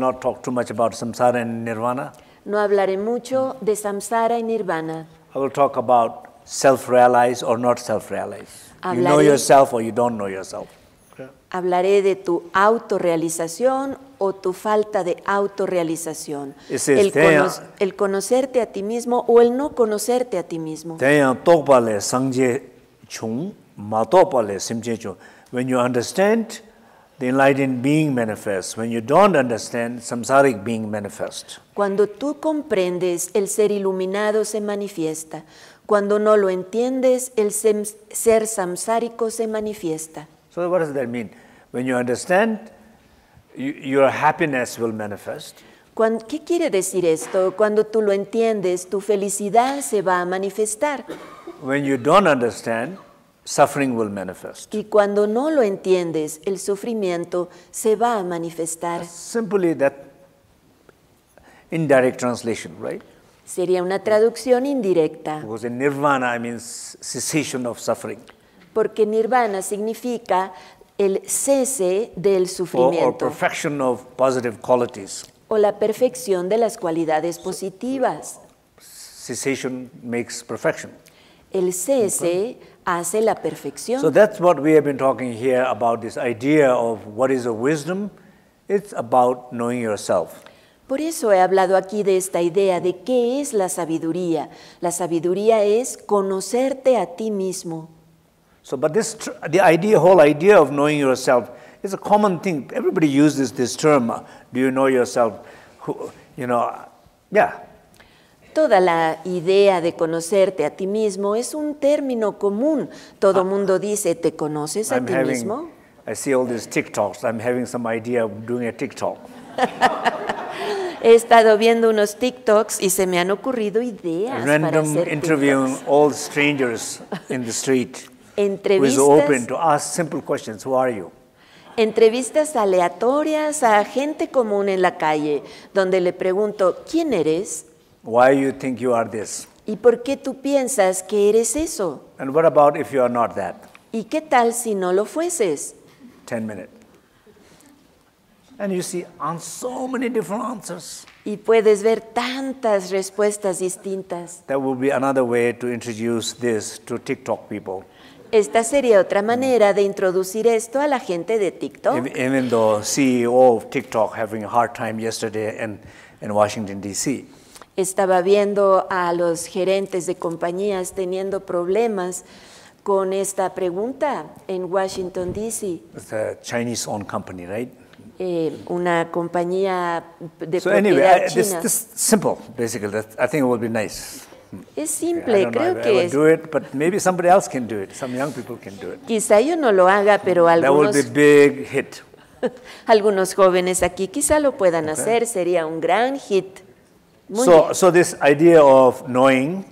not talk too much about samsara and nirvana. No hablaré mucho de samsara y nirvana. I will talk about self-realize or not self-realize. You know yourself or you don't know yourself. Hablaré de tu autorrealización o tu falta de autorrealización. El, el, conocerte a ti mismo o el no conocerte a ti mismo. Uh, When you understand the enlightened being manifests. When you don't understand, samsaric being manifests. Cuando tú comprendes, el ser iluminado se manifiesta. Cuando no lo entiendes, el ser samsárico se manifiesta. So what does that mean? When you understand, you, your happiness will manifest. ¿Qué quiere decir esto? Cuando tú lo entiendes, tu felicidad se va a manifestar. When you don't understand, Suffering will manifest. Y cuando no lo entiendes, el sufrimiento se va a manifestar. Simply that indirect translation, right? Sería una traducción indirecta. Because in nirvana means cessation of suffering. Porque nirvana significa el cese del sufrimiento. Or, or perfection of positive qualities. O la perfección de las cualidades positivas. Cessation makes perfection. El cese hace la perfección. So that's what we have been talking here about this idea of what is a wisdom. It's about knowing yourself. Por eso he hablado aquí de esta idea de qué es la sabiduría. La sabiduría es conocerte a ti mismo. So, but this the idea, whole idea of knowing yourself is a common thing. Everybody uses this term. Do you know yourself? Who, you know, yeah. Toda la idea de conocerte a ti mismo es un término común. Todo ah. mundo dice, ¿te conoces a ti mismo? He estado viendo unos TikToks y se me han ocurrido ideas Random para hacer interviewing to ask simple questions. Who are you? entrevistas aleatorias a gente común en la calle, donde le pregunto, ¿quién eres? Why you think you are this? ¿Y por qué tú piensas que eres eso? And what about if you are not that? ¿Y qué tal si no lo fueses? 10 minutes. And you see on so many different answers. Y puedes ver tantas respuestas distintas. That will be another way to introduce this to TikTok people. Esta sería otra manera de introducir esto a la gente de TikTok. Even though CEO of TikTok having a hard time yesterday in, in Washington DC. Estaba viendo a los gerentes de compañías teniendo problemas con esta pregunta en Washington, D.C. chinese eh, una compañía de propiedad china. simple, Es simple, creo que es. Quizá yo no lo haga, pero algunos. algunos jóvenes aquí quizá lo puedan hacer. Sería un gran hit. So, so this idea of knowing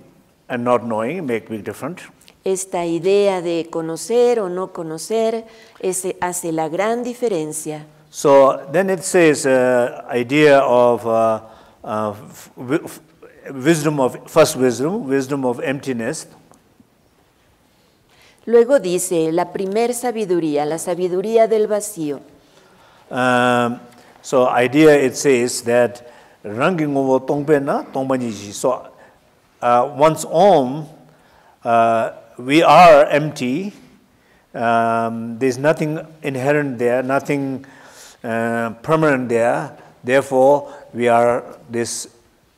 and not knowing make big difference. Esta idea de conocer o no conocer ese hace la gran diferencia. So then it says uh, idea of uh, uh, wisdom of first wisdom, wisdom of emptiness. Luego dice la primer sabiduría, la sabiduría del vacío. Um, so idea it says that ranging over tongpe ah, na so uh, once on, uh, we are empty um, there's nothing inherent there nothing uh, permanent there therefore we are this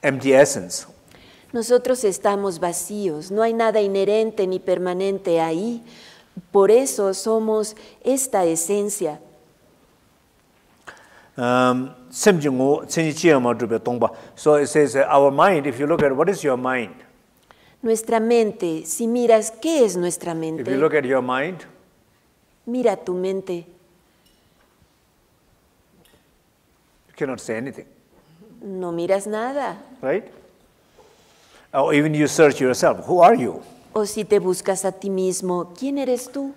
empty essence nosotros estamos vacíos no hay nada inherente ni permanente ahí por eso somos esta esencia um, so it says uh, our mind if you look at what is your mind nuestra mente si miras qué es nuestra mente if you look at your mind mira tu mente you cannot say anything no miras nada right or even you search yourself who are you o si te buscas a ti mismo quién eres tú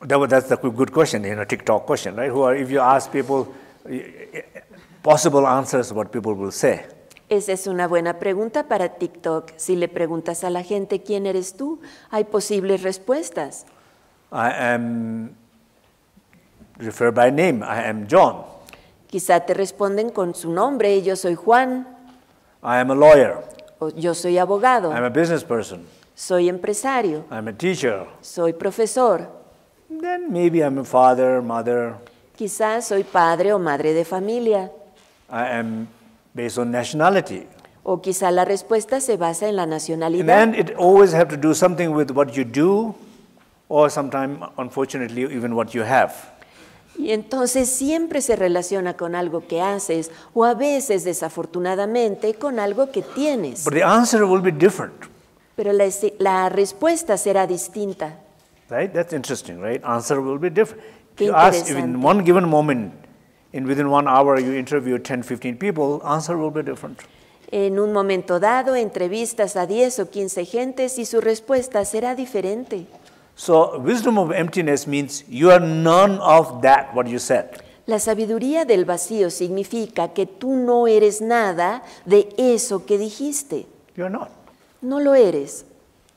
that, that's the good question you know tiktok question right who are if you ask people possible answers what people will say. Esa es una buena pregunta para TikTok. Si le preguntas a la gente quién eres tú, hay posibles respuestas. I am refer by name. I am John. Quizá te responden con su nombre. Yo soy Juan. I am a lawyer. yo soy abogado. I am a business person. Soy empresario. I am a teacher. Soy profesor. Then maybe I'm a father, mother. Quizás soy padre o madre de familia. I am based on nationality. O quizá la respuesta se basa en la nacionalidad. And it always have to do something with what you do or sometimes unfortunately even what you have. Y entonces siempre se relaciona con algo que haces o a veces desafortunadamente con algo que tienes. the answer will be different. Pero la, la respuesta será distinta. Right? That's interesting, right? Answer will be different ask in one given moment, in within one hour you interview 10, 15 people, answer will be different. En un momento dado, entrevistas a 10 o 15 gentes y su respuesta será diferente. So, wisdom of emptiness means you are none of that what you said. La sabiduría del vacío significa que tú no eres nada de eso que dijiste. You are not. No lo eres.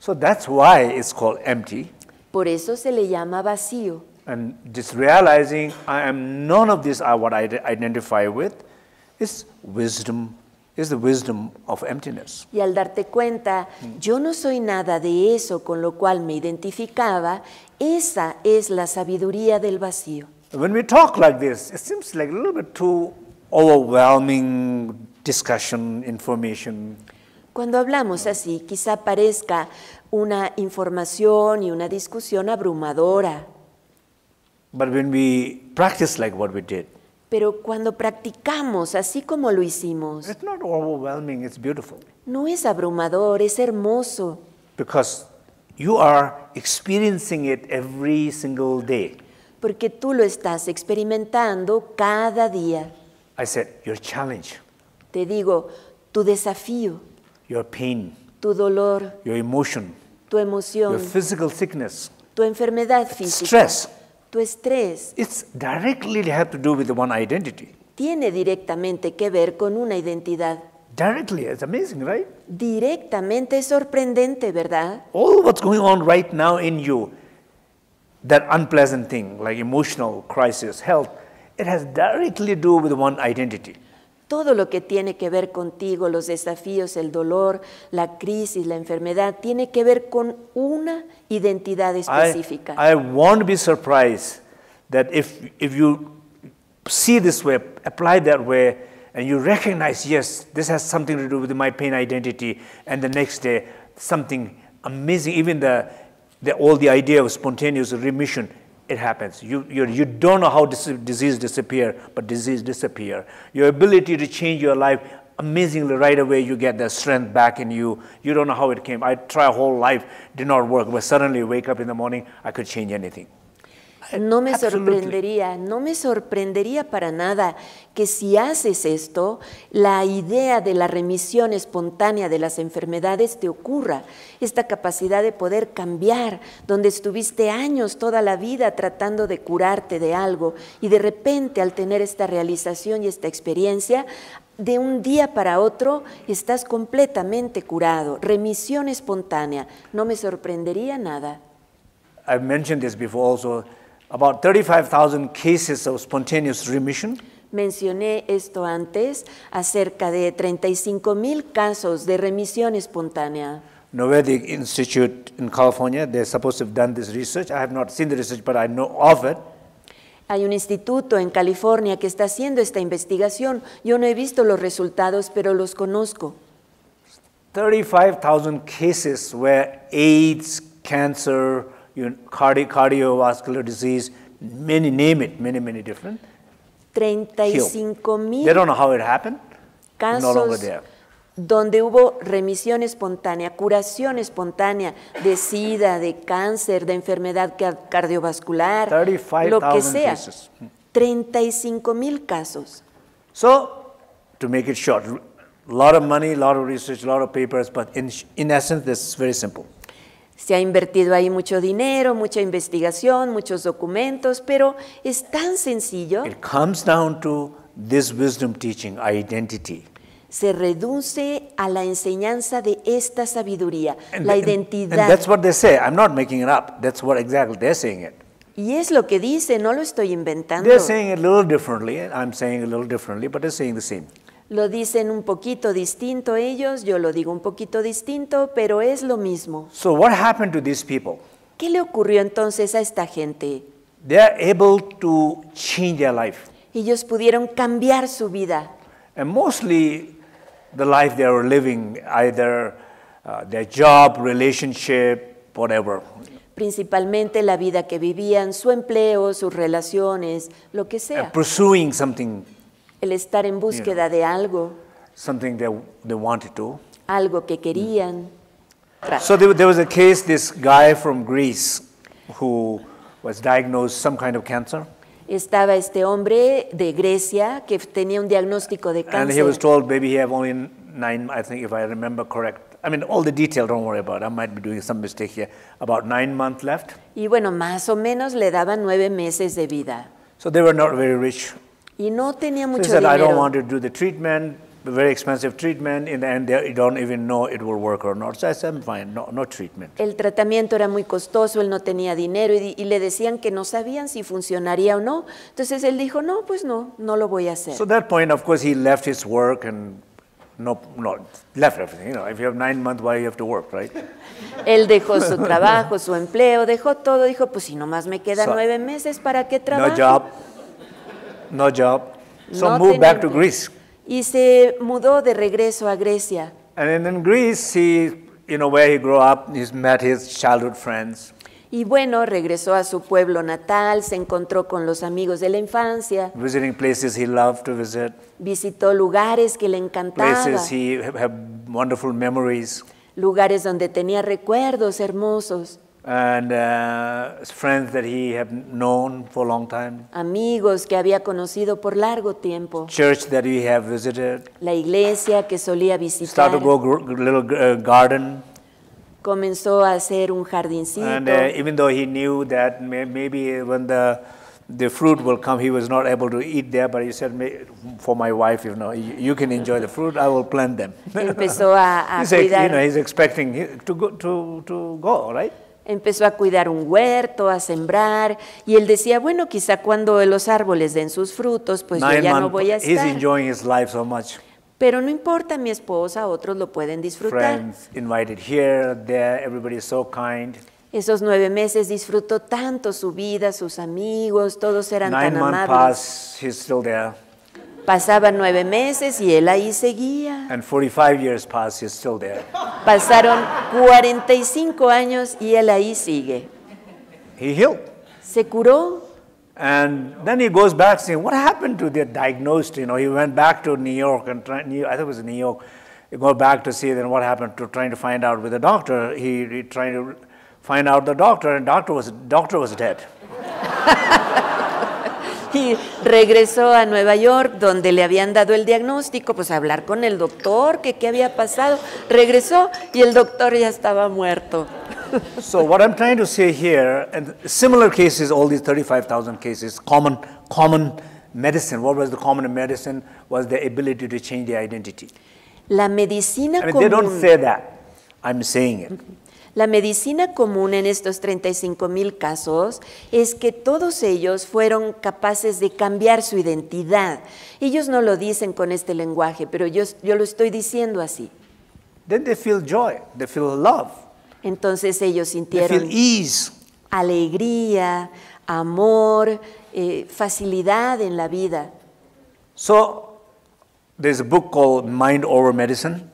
So that's why it's called empty. Por eso se le llama vacío and just realizing I am none of this are what I identify with is wisdom is the wisdom of emptiness. Y al darte cuenta, mm. yo no soy nada de eso con lo cual me identificaba, esa es la sabiduría del vacío. When we talk like this, it seems like a little bit too overwhelming discussion information. Cuando hablamos así, quizá parezca una información y una discusión abrumadora. But when we practice like what we did, pero cuando practicamos así como lo hicimos, it's not overwhelming, it's beautiful. no es abrumador, es hermoso. Because you are experiencing it every single day. Porque tú lo estás experimentando cada día. I said, your challenge. Te digo, tu desafío. Your pain. Tu dolor. Your emotion. Tu emoción. Your physical sickness. Tu enfermedad física. Stress tu estrés it's directly have to do with one identity. tiene directamente que ver con una identidad. Directly, it's amazing, right? Directamente es sorprendente, ¿verdad? All what's going on right now in you, that unpleasant thing like emotional crisis, health, it has directly to do with one identity. Todo lo que tiene que ver contigo, los desafíos, el dolor, la crisis, la enfermedad, tiene que ver con una identidad específica. I, won't be surprised that if, if you see this way, apply that way, and you recognize, yes, this has something to do with my pain identity, and the next day, something amazing, even the, the all the idea of spontaneous remission it happens. You, you, you don't know how dis disease disappear, but disease disappear. Your ability to change your life, amazingly right away you get that strength back in you. You don't know how it came. I try whole life, did not work, but suddenly wake up in the morning, I could change anything. No me sorprendería, no me sorprendería para nada que si haces esto, la idea de la remisión espontánea de las enfermedades te ocurra, esta capacidad de poder cambiar, donde estuviste años toda la vida tratando de curarte de algo y de repente al tener esta realización y esta experiencia, de un día para otro estás completamente curado, remisión espontánea, no me sorprendería nada. I've mentioned this before also about 35,000 cases of spontaneous remission. Mencioné esto antes, acerca de 35,000 casos de remisión espontánea. Noetic Institute in California, they're supposed to have done this research. I have not seen the research, but I know of it. Hay un instituto en California que está haciendo esta investigación. Yo no he visto los resultados, pero los conozco. 35,000 cases where AIDS, cancer, cardi cardiovascular disease, many name it, many, many different. 35 mil. They don't know how it happened. Casos no longer there. donde hubo remisión espontánea, curación espontánea de sida, de cáncer, de enfermedad cardiovascular, 35, lo que sea. Cases. 35 hmm. mil casos. So, to make it short, a lot of money, a lot of research, a lot of papers, but in, in essence, this is very simple. Se ha invertido ahí mucho dinero, mucha investigación, muchos documentos, pero es tan sencillo. Se reduce a la enseñanza de esta sabiduría, la identidad. Y es lo que dice, no lo estoy inventando. They're saying it a little differently. I'm saying a little differently, but they're saying the same lo dicen un poquito distinto ellos, yo lo digo un poquito distinto, pero es lo mismo. ¿Qué le ocurrió entonces a esta gente? Ellos pudieron cambiar su vida. Principalmente la vida que vivían, su empleo, sus relaciones, lo que sea el estar en búsqueda de algo, something they, they wanted to. algo que querían. So there, was a case, this guy from Greece who was diagnosed some kind of cancer. Estaba este hombre de Grecia que tenía un diagnóstico de cáncer. And he was told, maybe he have only nine, I think, if I remember correct. I mean, all the detail, don't worry about. I might be doing some mistake here. About nine months left. Y bueno, más o menos le daban nueve meses de vida. So they were not very rich y no tenía mucho so he said, dinero. I don't want to do the treatment, very expensive treatment, in the end they don't even know it will work or not. So I said, fine, no, no treatment. El tratamiento era muy costoso, él no tenía dinero y, y, le decían que no sabían si funcionaría o no. Entonces él dijo, no, pues no, no lo voy a hacer. So at that point, of course, he left his work and no, no, left everything. You know, if you have nine months, why you have to work, right? Él dejó su trabajo, su empleo, dejó todo. Dijo, pues si nomás me quedan so, nueve meses, ¿para qué trabajo? No job, no job. So no moved back to Greece. Y se mudó de regreso a Grecia. And in Greece, he, you know, where he grew up, he's met his childhood friends. Y bueno, regresó a su pueblo natal, se encontró con los amigos de la infancia. Visiting places he loved to visit. Visitó lugares que le encantaban. Places he had wonderful memories. Lugares donde tenía recuerdos hermosos. and uh, friends that he had known for a long time. Amigos que había conocido por largo tiempo. Church that he had visited. La iglesia que solía visitar. Started to go little uh, garden. Comenzó a hacer un jardincito. And uh, even though he knew that may maybe when the the fruit will come. He was not able to eat there, but he said, "For my wife, you know, you, can enjoy the fruit. I will plant them." Empezó a, cuidar. You know, he's expecting to go, to, to go, right? empezó a cuidar un huerto, a sembrar, y él decía, bueno, quizá cuando los árboles den sus frutos, pues yo ya no voy a estar. Pero no importa, mi esposa, otros lo pueden disfrutar. Esos nueve meses disfrutó tanto su vida, sus amigos, todos eran tan amables. Pasaban nueve meses y él ahí seguía. 45 Pasaron 45 años y él ahí sigue. He healed. Se curó. And then he goes back saying, what happened to the diagnosed? You know, he went back to New York and try, New, I think it was New York. He go back to see then what happened to trying to find out with the doctor. He, he tried to find out the doctor, and doctor was doctor was dead. y regresó a Nueva York, donde le habían dado el diagnóstico, pues hablar con el doctor, que qué había pasado. Regresó y el doctor ya estaba muerto. So what I'm trying to say here, and similar cases, all these 35,000 cases, common, common medicine. What was the common medicine? Was the ability to change the identity. La medicina I They don't say that. I'm saying it. La medicina común en estos 35 mil casos es que todos ellos fueron capaces de cambiar su identidad. Ellos no lo dicen con este lenguaje, pero yo, lo estoy diciendo así. Entonces ellos sintieron alegría, amor, eh, facilidad en la vida. So, there's a book called Mind Over Medicine.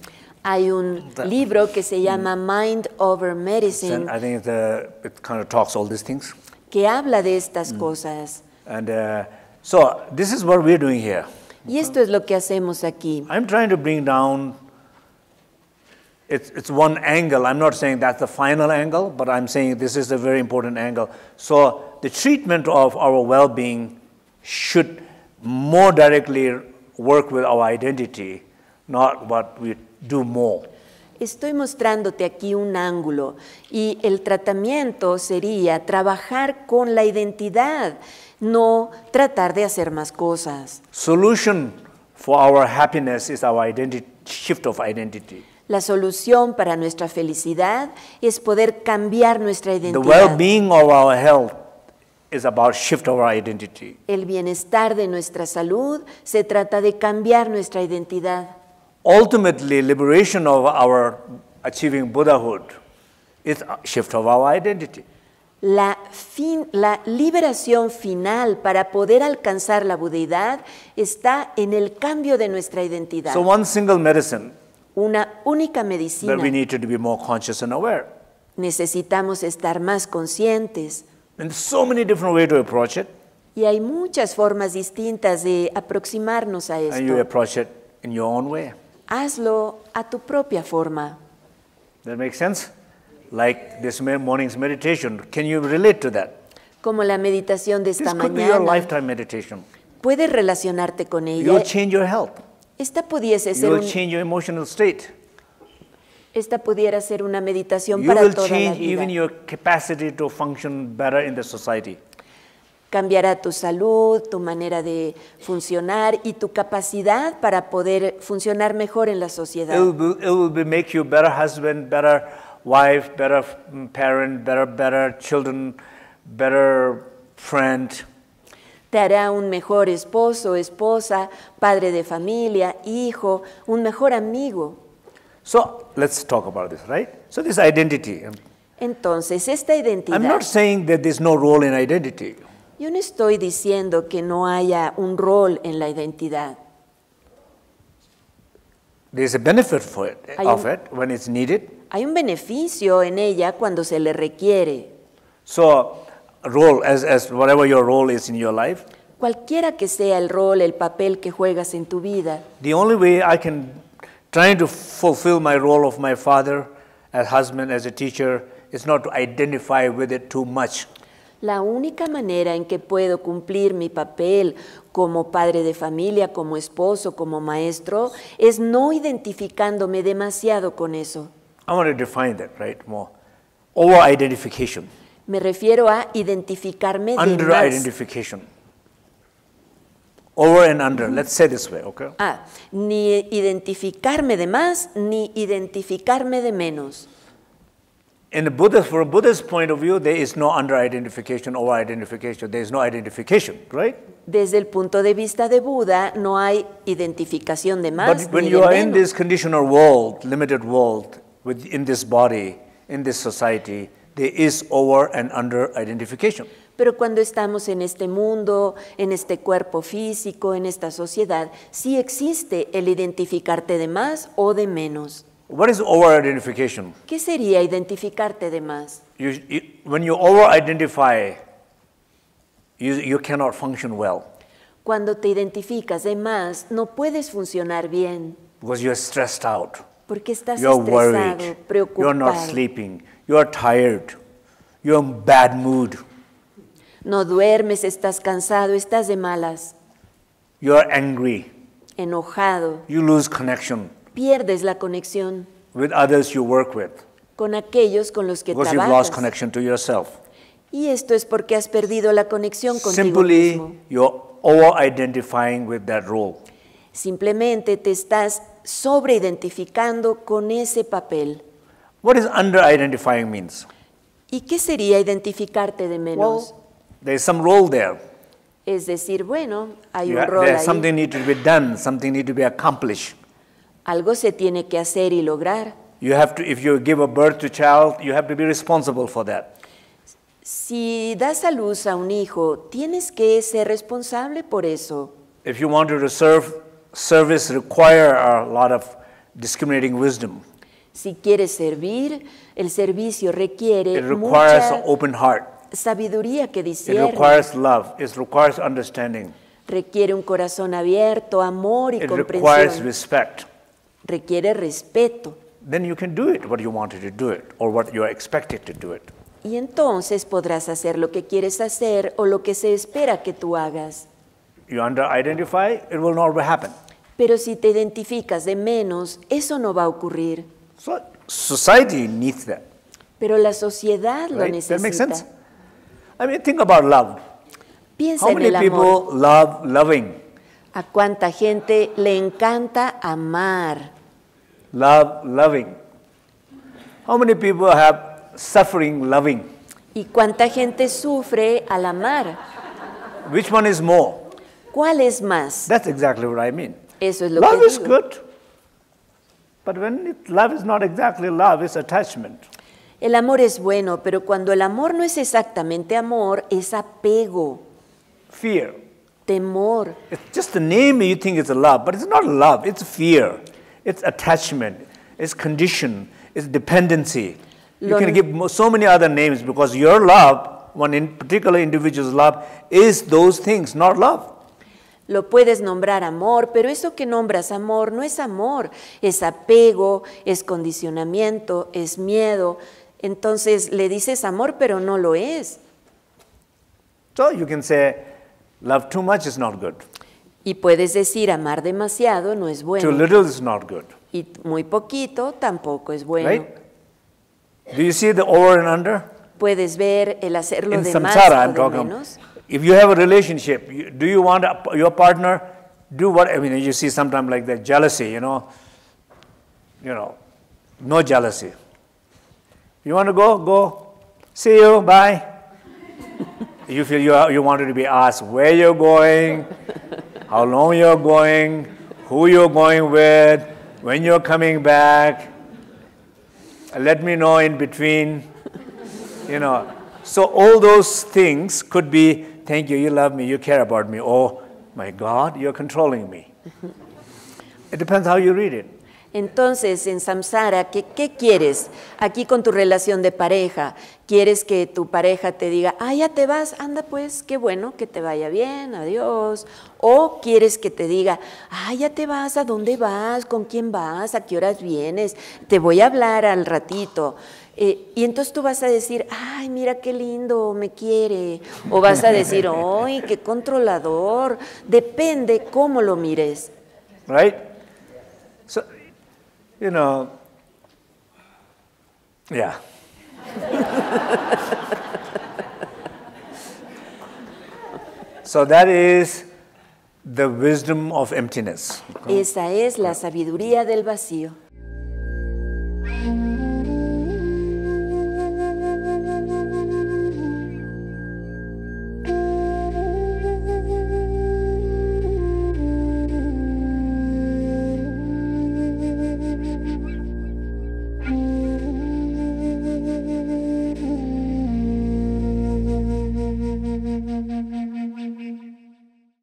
Hay un the, libro que se mm. llama Mind Over Medicine. I think the, it kind of talks all these things. Que habla de estas mm. cosas. And uh, so this is what we're doing here. Y esto es lo que hacemos aquí. I'm trying to bring down it's, it's one angle. I'm not saying that's the final angle, but I'm saying this is a very important angle. So the treatment of our well-being should more directly work with our identity, not what we Estoy mostrándote aquí un ángulo y el tratamiento sería trabajar con la identidad, no tratar de hacer más cosas. La solución para nuestra felicidad es poder cambiar nuestra identidad. El bienestar de nuestra salud se trata de cambiar nuestra identidad ultimately liberation of our achieving Buddhahood is a shift of our identity. La, fin, la liberación final para poder alcanzar la budeidad está en el cambio de nuestra identidad. So one single medicine una única medicina. But we need to be more conscious and aware. Necesitamos estar más conscientes. And so many different ways to approach it. Y hay muchas formas distintas de aproximarnos a esto. And you approach it in your own way hazlo a tu propia forma. That makes sense? Like this morning's meditation. Can you relate to that? Como la meditación de esta this could Be your lifetime meditation. Puedes relacionarte con ella. You'll change your health. Esta pudiese ser You'll un... change your emotional state. Esta pudiera ser una meditación you para will toda change la vida. Even your capacity to function better in the society cambiará tu salud, tu manera de funcionar y tu capacidad para poder funcionar mejor en la sociedad. It will, make you better husband, better wife, better mm, parent, better better children, better friend. Te hará un mejor esposo, esposa, padre de familia, hijo, un mejor amigo. So, let's talk about this, right? So this identity. Entonces, esta identidad. I'm not saying that there's no role in identity. Yo no estoy diciendo que no haya un rol en la identidad. There's a benefit for it, hay of un, it when it's needed. Hay un beneficio en ella cuando se le requiere. So, role as, as whatever your role is in your life. Cualquiera que sea el rol, el papel que juegas en tu vida. The only way I can trying to fulfill my role of my father as husband as a teacher is not to identify with it too much. La única manera en que puedo cumplir mi papel como padre de familia, como esposo, como maestro, es no identificándome demasiado con eso. I want to define that, right, more. Over identification. Me refiero a identificarme under identification. Over and under. Let's say this way, okay? Ah, ni identificarme de más ni identificarme de menos in the Buddhist, from a Buddhist point of view, there is no under-identification, over-identification. There is no identification, right? Desde el punto de vista de Buda, no hay identificación de más But when ni you are menos. in this conditional world, limited world, with, in this body, in this society, there is over and under identification. Pero cuando estamos en este mundo, en este cuerpo físico, en esta sociedad, sí existe el identificarte de más o de menos. What is over-identification? ¿Qué sería identificarte de más? You, you, when you over-identify, you, you cannot function well. Cuando te identificas de más, no puedes funcionar bien. Because you are stressed out. Porque estás you're estresado, worried. preocupado. are not sleeping. You are tired. You are in bad mood. No duermes, estás cansado, estás de malas. You are angry. Enojado. You lose connection pierdes la conexión with others you work with. con aquellos con los que Because trabajas. You've lost connection to yourself. Y esto es porque has perdido la conexión contigo Simply, mismo. You're over -identifying with that role. Simplemente te estás sobreidentificando con ese papel. What is under -identifying means? ¿Y qué sería identificarte de menos? Well, there's some role there. Es decir, bueno, hay you un rol there's ahí. Something need to be done, something need to be accomplished. Algo se tiene que hacer y lograr. You have to, if you give a birth to child, you have to be responsible for that. Si das a luz a un hijo, tienes que ser responsable por eso. If you want to serve, service require a lot of discriminating wisdom. Si quieres servir, el servicio requiere It requires mucha an open heart. sabiduría que discierne. It requires love. It requires understanding. Requiere un corazón abierto, amor y It comprensión. Requires respect requiere respeto. Then you can do it what you wanted to do it or what you are expected to do it. Y entonces podrás hacer lo que quieres hacer o lo que se espera que tú hagas. You under identify, it will not happen. Pero si te identificas de menos, eso no va a ocurrir. So, society needs that. Pero la sociedad right? lo necesita. That makes sense? I mean, think about love. Piensa How en many el amor. people love loving? ¿A cuánta gente le encanta amar? Love, loving. How many people have suffering, loving? ¿Y cuánta gente sufre al amar? Which one is more? ¿Cuál es más? That's exactly what I mean. Eso es lo love que is digo. good, but when it, love is not exactly love, it's attachment. El amor es bueno, pero cuando el amor no es exactamente amor, es apego, Fear. temor. It's just the name you think it's love, but it's not love, it's fear it's attachment, it's condition, it's dependency. you can give so many other names because your love, one in particular individual's love, is those things, not love. Lo puedes nombrar amor, pero eso que nombras amor no es amor, es apego, es condicionamiento, es miedo. Entonces le dices amor, pero no lo es. So you can say love too much is not good. Y puedes decir amar demasiado no es bueno. Too little is not good. Y muy poquito tampoco es bueno. Right? Do you see the over and under? Puedes ver el hacerlo In de samsara, más o de menos. If you have a relationship, do you want your partner do what I mean? You see sometimes like that jealousy, you know. You know, no jealousy. You want to go, go. See you, bye. you feel you, you wanted to be asked where you're going how long you're going, who you're going with, when you're coming back. Let me know in between. You know, so all those things could be thank you, you love me, you care about me, or oh my God, you're controlling me. it depends how you read it. Entonces, en Samsara, ¿qué, quieres aquí con tu relación de pareja? ¿Quieres que tu pareja te diga, ah, ya te vas, anda pues, qué bueno, que te vaya bien, adiós? ¿O quieres que te diga, ah, ya te vas, a dónde vas, con quién vas, a qué horas vienes, te voy a hablar al ratito? Eh, y entonces tú vas a decir, ay, mira qué lindo, me quiere. O vas a decir, ay, qué controlador. Depende cómo lo mires. Right? you know, yeah. so that is the wisdom of emptiness. Esa es la sabiduría del vacío.